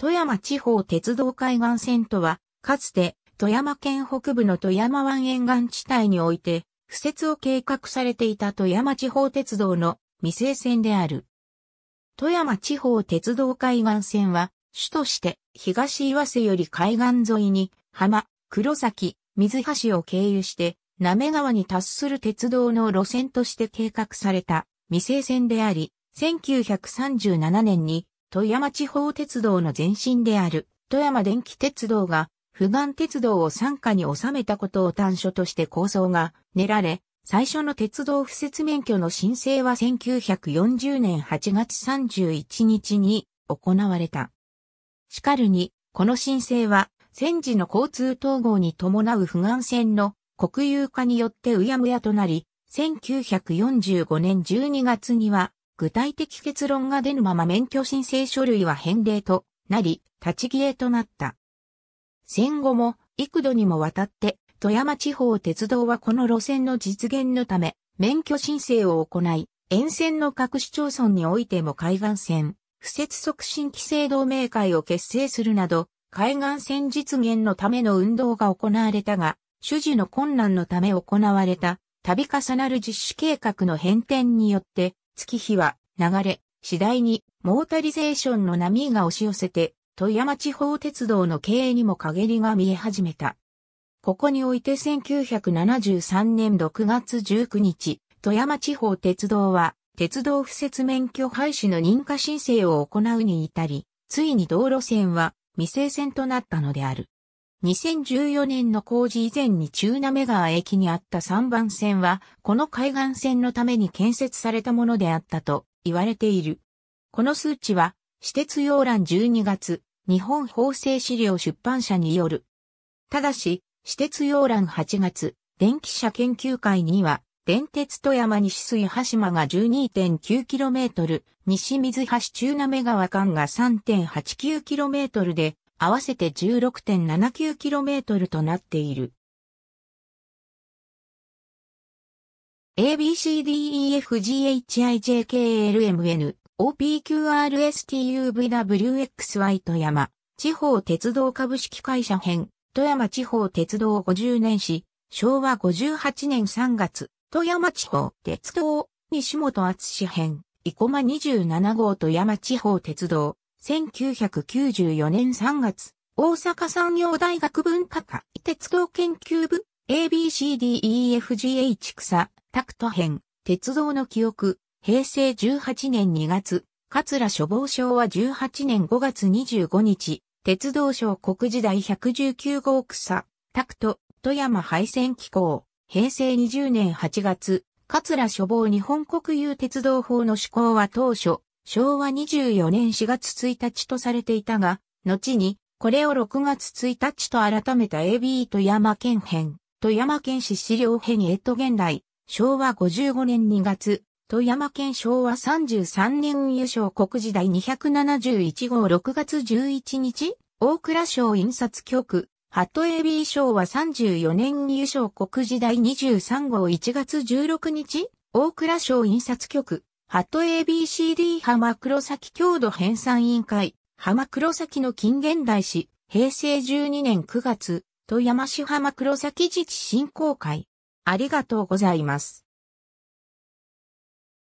富山地方鉄道海岸線とは、かつて富山県北部の富山湾沿岸地帯において、敷設を計画されていた富山地方鉄道の未成線である。富山地方鉄道海岸線は、主として東岩瀬より海岸沿いに浜、黒崎、水橋を経由して、滑川に達する鉄道の路線として計画された未成線であり、1937年に富山地方鉄道の前身である富山電気鉄道が、富岩鉄道を傘下に収めたことを端緒として構想が練られ、最初の鉄道不設免許の申請は1940年8月31日に行われた。しかるに、この申請は、戦時の交通統合に伴う不岸線の国有化によってうやむやとなり、1945年12月には具体的結論が出ぬまま免許申請書類は返礼となり、立ち消えとなった。戦後も幾度にもわたって富山地方鉄道はこの路線の実現のため免許申請を行い、沿線の各市町村においても海岸線、不設促進規制同盟会を結成するなど、海岸線実現のための運動が行われたが、主事の困難のため行われた、度重なる実施計画の変遷によって、月日は流れ、次第にモータリゼーションの波が押し寄せて、富山地方鉄道の経営にも陰りが見え始めた。ここにおいて1973年6月19日、富山地方鉄道は、鉄道不設免許廃止の認可申請を行うに至り、ついに道路線は未成線となったのである。2014年の工事以前に中南川駅にあった3番線は、この海岸線のために建設されたものであったと言われている。この数値は、私鉄要欄12月、日本法制資料出版社による。ただし、私鉄要欄8月、電気車研究会には、電鉄富山西水橋間が 12.9km、西水橋中南川間が 3.89km で、合わせて 16.79km となっている。ABCDEFGHIJKLMN OPQRSTUVWXY 富山地方鉄道株式会社編富山地方鉄道50年史昭和58年3月富山地方鉄道西本厚志編生駒27号富山地方鉄道1994年3月、大阪産業大学文化科鉄道研究部 ABCDEFGH 草タクト編鉄道の記憶平成18年2月桂処方省は18年5月25日鉄道省国時代119号草タクト富山廃線機構平成20年8月桂処方日本国有鉄道法の施行は当初昭和24年4月1日とされていたが、後に、これを6月1日と改めた AB 富山県編、富山県市資料編へと現代、昭和55年2月、富山県昭和33年優勝国時代271号6月11日、大倉省印刷局、ハト AB 昭和34年優勝国時代23号1月16日、大倉省印刷局、ハト ABCD 浜黒崎郷土編纂委員会、浜黒崎の近現代史、平成12年9月、富山市浜黒崎自治振興会。ありがとうございます。